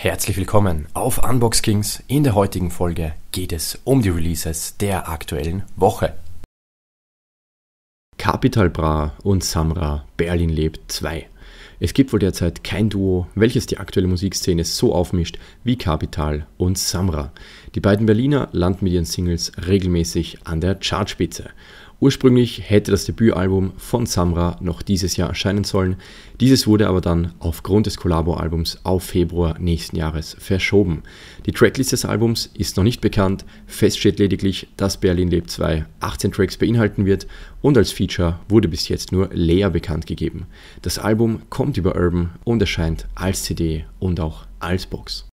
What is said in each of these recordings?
Herzlich willkommen auf Unbox Kings. In der heutigen Folge geht es um die Releases der aktuellen Woche. Capital Bra und Samra Berlin lebt 2. Es gibt wohl derzeit kein Duo, welches die aktuelle Musikszene so aufmischt wie Capital und Samra. Die beiden Berliner landen mit ihren Singles regelmäßig an der Chartspitze. Ursprünglich hätte das Debütalbum von Samra noch dieses Jahr erscheinen sollen, dieses wurde aber dann aufgrund des Collabo-Albums auf Februar nächsten Jahres verschoben. Die Tracklist des Albums ist noch nicht bekannt, fest steht lediglich, dass Berlin Lebt 2 18 Tracks beinhalten wird und als Feature wurde bis jetzt nur Lea bekannt gegeben. Das Album kommt über Urban und erscheint als CD und auch als Box.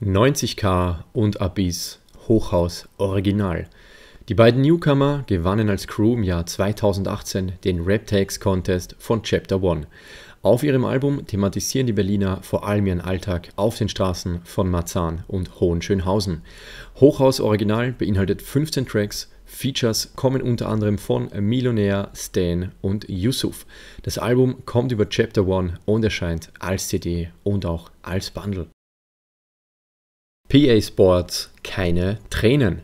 90k und Abyss Hochhaus Original. Die beiden Newcomer gewannen als Crew im Jahr 2018 den Rap Tags Contest von Chapter One. Auf ihrem Album thematisieren die Berliner vor allem ihren Alltag auf den Straßen von Marzahn und Hohenschönhausen. Hochhaus Original beinhaltet 15 Tracks. Features kommen unter anderem von Millionär, Stan und Yusuf. Das Album kommt über Chapter One und erscheint als CD und auch als Bundle. PA Sports keine Tränen.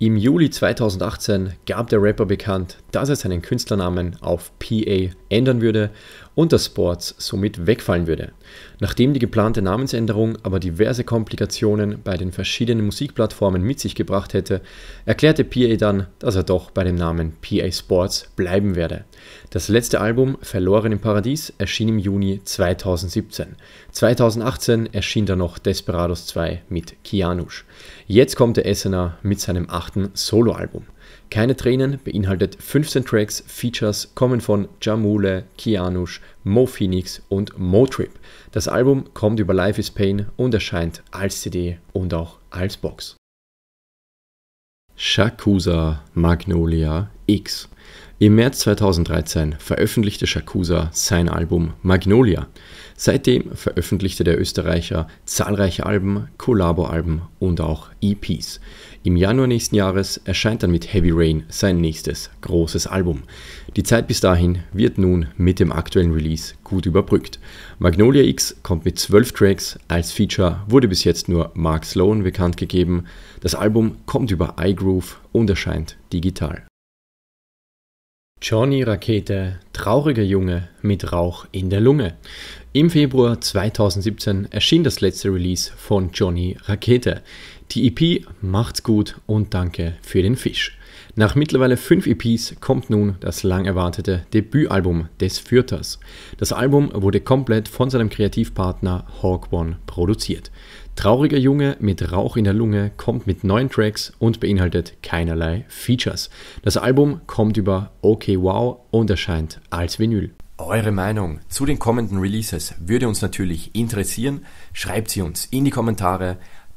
Im Juli 2018 gab der Rapper bekannt, dass er seinen Künstlernamen auf PA ändern würde und das Untersports somit wegfallen würde. Nachdem die geplante Namensänderung aber diverse Komplikationen bei den verschiedenen Musikplattformen mit sich gebracht hätte, erklärte PA dann, dass er doch bei dem Namen PA Sports bleiben werde. Das letzte Album Verloren im Paradies erschien im Juni 2017. 2018 erschien dann noch Desperados 2 mit Kianush. Jetzt kommt der Essener mit seinem achten Soloalbum. Keine Tränen beinhaltet 15 Tracks, Features kommen von Jamule, Kianush, Mo Phoenix und Motrip. Das Album kommt über Life is Pain und erscheint als CD und auch als Box. Shakusa Magnolia X. Im März 2013 veröffentlichte Shakusa sein Album Magnolia. Seitdem veröffentlichte der Österreicher zahlreiche Alben, Kollabo-Alben und auch EPs. Im Januar nächsten Jahres erscheint dann mit Heavy Rain sein nächstes großes Album. Die Zeit bis dahin wird nun mit dem aktuellen Release gut überbrückt. Magnolia X kommt mit 12 Tracks, als Feature wurde bis jetzt nur Mark Sloan bekannt gegeben. Das Album kommt über iGroove und erscheint digital. Johnny Rakete, trauriger Junge mit Rauch in der Lunge. Im Februar 2017 erschien das letzte Release von Johnny Rakete. Die EP Macht's gut und danke für den Fisch. Nach mittlerweile fünf EPs kommt nun das lang erwartete Debütalbum des Fürthers. Das Album wurde komplett von seinem Kreativpartner Hawk One produziert. Trauriger Junge mit Rauch in der Lunge kommt mit neun Tracks und beinhaltet keinerlei Features. Das Album kommt über OK Wow und erscheint als Vinyl. Eure Meinung zu den kommenden Releases würde uns natürlich interessieren. Schreibt sie uns in die Kommentare.